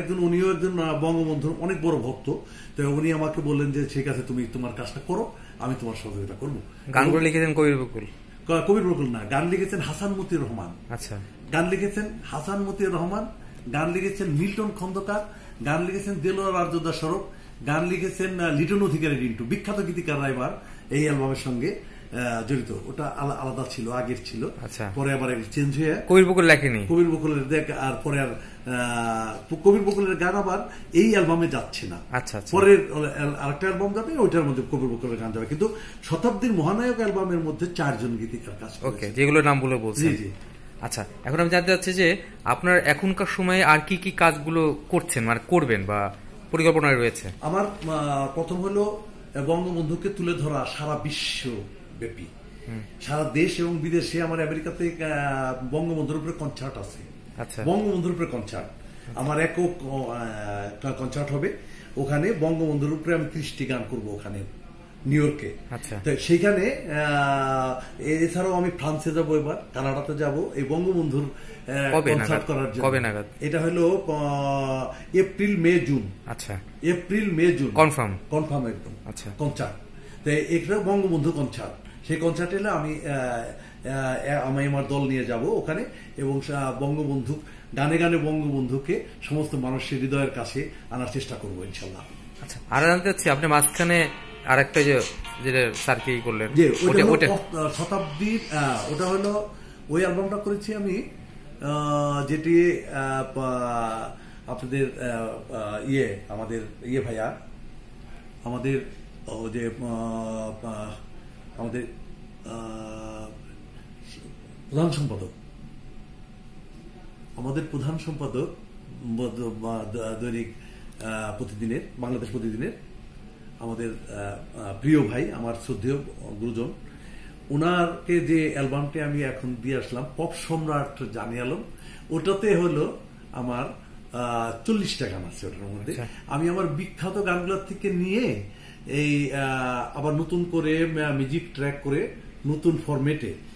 একজন উনিও একজন বঙ্গবন্ধুর অনেক বড় ভক্ত তো উনি আমাকে বললেন যে ঠিক আছে তুমি তোমার কাজটা করো আমি তোমার সহযোগিতা করবো গানগুলো লিখেছেন কবির বকুল কবির বকুল না গান লিখেছেন হাসান রহমান আচ্ছা গান লিখেছেন হাসান রহমান গান লিখেছেন মিল্টন খন্দকার গান লিখেছেন দেলোয়ার আর্যদা সরব গান লিখেছেন লিটন অধিকারী রিন্টু বিখ্যাত গীতিকার রায়বার এই অ্যালবামের সঙ্গে জড়িত ওটা আলাদা ছিল আগের ছিল আচ্ছা। পরে আবার চেঞ্জ হয়ে কবির বকুল লেখেনি কবির বকুলের দেখ আর পরে আর কবির বকুলের গান আবার এই অ্যালবামে যাচ্ছে না আচ্ছা, আচ্ছা। পরের আরেকটা অ্যালবাম যাবে ওইটার মধ্যে কবির বকুলের গান যাবে কিন্তু শতাব্দীর মহানায়ক অ্যালবামের মধ্যে চারজন গীতিকার কাজ ওকে যেগুলো বলে বলছি জি জি আচ্ছা এখন আমি জানতে চাচ্ছি যে আপনার এখনকার সময়ে আর কি কি কাজগুলো করছেন মানে করবেন বা পরিকল্পনায় রয়েছে আমার প্রথম হলো বঙ্গবন্ধুকে তুলে ধরা সারা বিশ্ব ব্যাপী সারা দেশ এবং বিদেশে আমার আমেরিকাতে বঙ্গবন্ধুর উপরে কনসার্ট আছে আচ্ছা। বঙ্গবন্ধুর উপরে কনসার্ট আমার একক কনসার্ট হবে ওখানে বঙ্গবন্ধুর উপরে আমি ত্রিশটি গান করব ওখানে নিউ ইয়র্কে আচ্ছা। সেখানে এছাড়াও আমি ফ্রান্সে যাবো এবার কানাডাতে যাব এই বঙ্গবন্ধুর কনসার্ট করার জন্য এটা হলো এপ্রিল মে জুন আচ্ছা April May June confirm confirm একদম আচ্ছা কনসার্ট তো এটা বঙ্গবন্ধু কনসার্ট সেই এলে আমি আমি আমার দল নিয়ে যাব ওখানে এবং বঙ্গবন্ধু গানে গানে বঙ্গবন্ধুকে সমস্ত মানুষের হৃদয়ের কাছে আনার চেষ্টা করবো ইনশাল্লাহ আচ্ছা জানতে চাচ্ছি আপনি মাঝখানে আরেকটা যে যেটা করলেন শতাব্দীর ওটা হলো ওই অ্যালবামটা করেছি আমি যেটি আপনাদের ইয়ে আমাদের ইয়ে ভাইয়া আমাদের যে আমাদের প্রধান সম্পাদক আমাদের প্রধান সম্পাদক দৈনিক প্রতিদিনের বাংলাদেশ প্রতিদিনের আমাদের প্রিয় ভাই আমার শ্রদ্ধেয় গুরুজন ওনারকে যে অ্যালবামটি আমি এখন দিয়ে আসলাম পপ সম্রাট জানি আলম ওটাতে হলো আমার চল্লিশটা গান আছে ওটার মধ্যে আচ্ছা। আমি আমার বিখ্যাত গানগুলোর থেকে নিয়ে এই আবার নতুন করে মিউজিক ট্র্যাক করে নতুন ফরম্যাটে